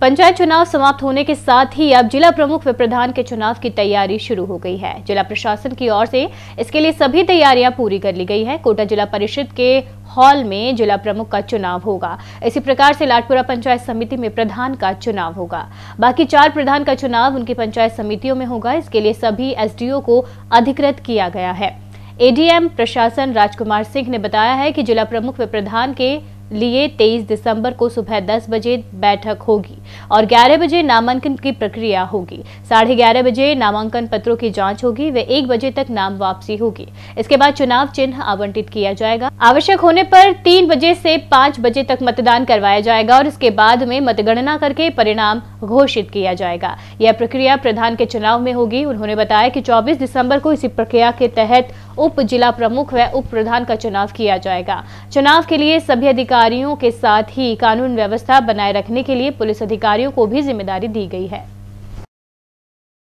पंचायत चुनाव समाप्त होने के साथ ही अब जिला प्रमुख व प्रधान के चुनाव की तैयारी शुरू हो गई है जिला प्रशासन की ओर से इसके लिए सभी तैयारियां पूरी कर ली गई है कोटा जिला परिषद के हॉल में जिला प्रमुख का चुनाव होगा इसी प्रकार से लाटपुरा पंचायत समिति में प्रधान का चुनाव होगा बाकी चार प्रधान का चुनाव उनकी पंचायत समितियों में होगा इसके लिए सभी एस को अधिकृत किया गया है एडीएम प्रशासन राजकुमार सिंह ने बताया है कि जिला प्रमुख व प्रधान के लिए 23 दिसंबर को सुबह 10 बजे बैठक होगी और 11 बजे नामांकन की प्रक्रिया होगी साढ़े ग्यारह बजे नामांकन पत्रों की जांच होगी व एक बजे तक नाम वापसी होगी इसके बाद चुनाव चिन्ह आवंटित किया जाएगा आवश्यक होने पर तीन बजे से पाँच बजे तक मतदान करवाया जाएगा और इसके बाद में मतगणना करके परिणाम घोषित किया जाएगा यह प्रक्रिया प्रधान के चुनाव में होगी उन्होंने बताया की चौबीस दिसम्बर को इसी प्रक्रिया के तहत उप जिला प्रमुख व उप प्रधान का चुनाव किया जाएगा चुनाव के लिए सभी अधिकार अधिकारियों के साथ ही कानून व्यवस्था बनाए रखने के लिए पुलिस अधिकारियों को भी जिम्मेदारी दी गई है